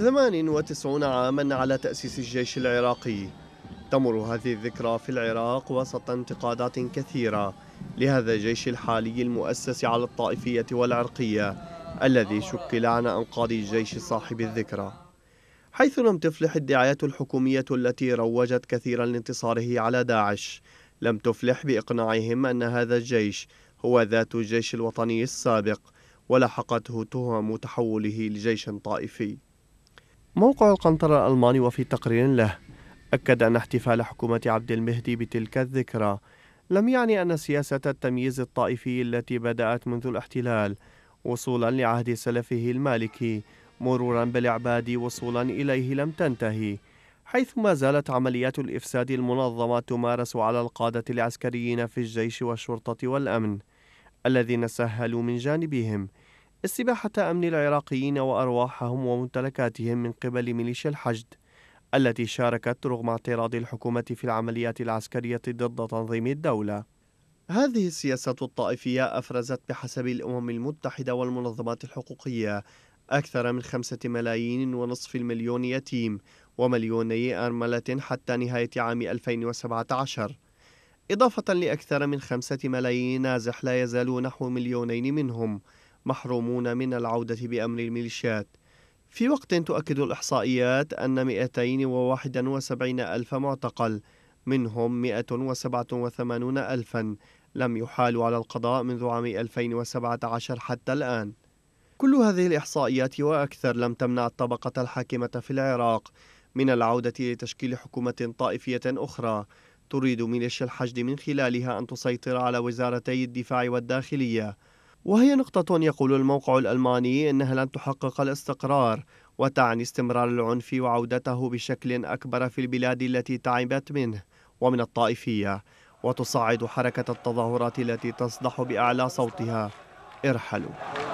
98 عاما على تأسيس الجيش العراقي تمر هذه الذكرى في العراق وسط انتقادات كثيرة لهذا الجيش الحالي المؤسس على الطائفية والعرقية الذي شكل عن أنقاض الجيش صاحب الذكرى حيث لم تفلح الدعايات الحكومية التي روجت كثيرا لانتصاره على داعش لم تفلح بإقناعهم أن هذا الجيش هو ذات الجيش الوطني السابق ولحقته تهم تحوله لجيش طائفي موقع القنطرة الألماني وفي تقرير له أكد أن احتفال حكومة عبد المهدي بتلك الذكرى لم يعني أن سياسة التمييز الطائفي التي بدأت منذ الاحتلال وصولا لعهد سلفه المالكي مرورا بالعباد وصولا إليه لم تنتهي حيث ما زالت عمليات الإفساد المنظمة تمارس على القادة العسكريين في الجيش والشرطة والأمن الذين سهلوا من جانبهم استباحة أمن العراقيين وأرواحهم وممتلكاتهم من قبل ميليشيا الحشد التي شاركت رغم اعتراض الحكومة في العمليات العسكرية ضد تنظيم الدولة. هذه السياسة الطائفية أفرزت بحسب الأمم المتحدة والمنظمات الحقوقية أكثر من خمسة ملايين ونصف المليون يتيم ومليوني أرملة حتى نهاية عام 2017 إضافة لأكثر من خمسة ملايين نازح لا يزال نحو مليونين منهم محرومون من العودة بأمر الميليشيات في وقت تؤكد الإحصائيات أن 271 ألف معتقل منهم 187 ألفا لم يحالوا على القضاء منذ عام 2017 حتى الآن كل هذه الإحصائيات وأكثر لم تمنع الطبقة الحاكمة في العراق من العودة لتشكيل حكومة طائفية أخرى تريد ميليشيا الحشد من خلالها أن تسيطر على وزارتي الدفاع والداخلية وهي نقطة يقول الموقع الألماني إنها لن تحقق الاستقرار وتعني استمرار العنف وعودته بشكل أكبر في البلاد التي تعبت منه ومن الطائفية وتصعد حركة التظاهرات التي تصدح بأعلى صوتها ارحلوا